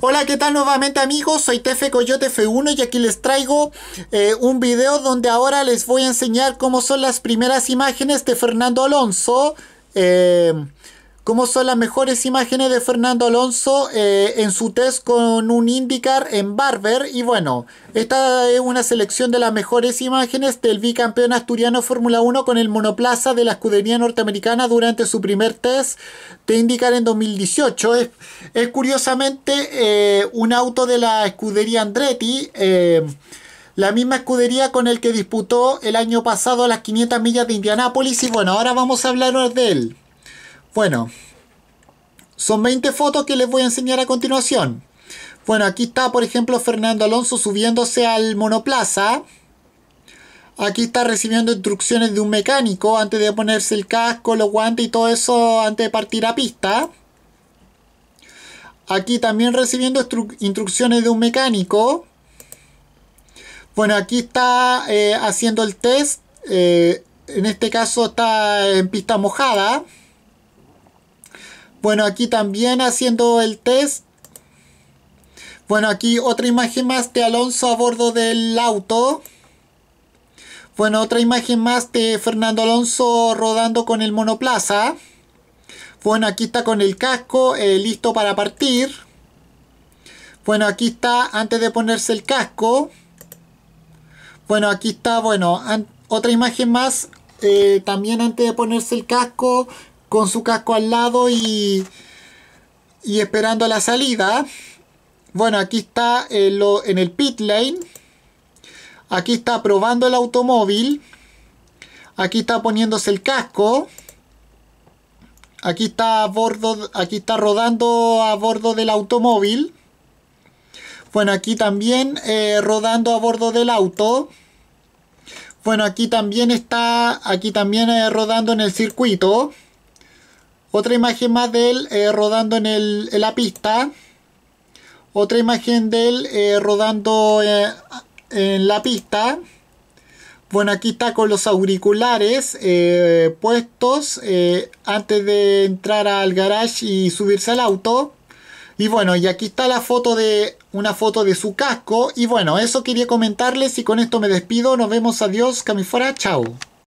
Hola, ¿qué tal nuevamente amigos? Soy Tefe Coyote F1 y aquí les traigo eh, un video donde ahora les voy a enseñar cómo son las primeras imágenes de Fernando Alonso. Eh, cómo son las mejores imágenes de Fernando Alonso eh, en su test con un IndyCar en Barber. Y bueno, esta es una selección de las mejores imágenes del bicampeón asturiano Fórmula 1 con el monoplaza de la escudería norteamericana durante su primer test de IndyCar en 2018. Es, curiosamente eh, un auto de la escudería Andretti. Eh, la misma escudería con el que disputó el año pasado las 500 millas de Indianápolis y bueno, ahora vamos a hablar de él. Bueno, son 20 fotos que les voy a enseñar a continuación. Bueno, aquí está, por ejemplo, Fernando Alonso subiéndose al monoplaza. Aquí está recibiendo instrucciones de un mecánico antes de ponerse el casco, los guantes y todo eso antes de partir a pista. Aquí también recibiendo instrucciones de un mecánico. Bueno, aquí está eh, haciendo el test. Eh, en este caso está en pista mojada. Bueno, aquí también haciendo el test. Bueno, aquí otra imagen más de Alonso a bordo del auto. Bueno, otra imagen más de Fernando Alonso rodando con el monoplaza. Bueno, aquí está con el casco eh, listo para partir. Bueno, aquí está antes de ponerse el casco. Bueno, aquí está, bueno, otra imagen más. Eh, también antes de ponerse el casco, con su casco al lado y, esperando la salida. Bueno, aquí está eh, en, el pit lane. Aquí está probando el automóvil. Aquí está poniéndose el casco. Aquí está a bordo, aquí está rodando a bordo del automóvil. Bueno, aquí también eh, rodando a bordo del auto. Bueno, aquí también está, aquí también eh, rodando en el circuito. Otra imagen más de él eh, rodando en, la pista. Otra imagen de él eh, rodando eh, en la pista. Bueno, aquí está con los auriculares puestos antes de entrar al garage y subirse al auto. Y bueno, y aquí está la foto de una foto de su casco. Y bueno, eso quería comentarles y con esto me despido. Nos vemos, adiós, Camifora, chao.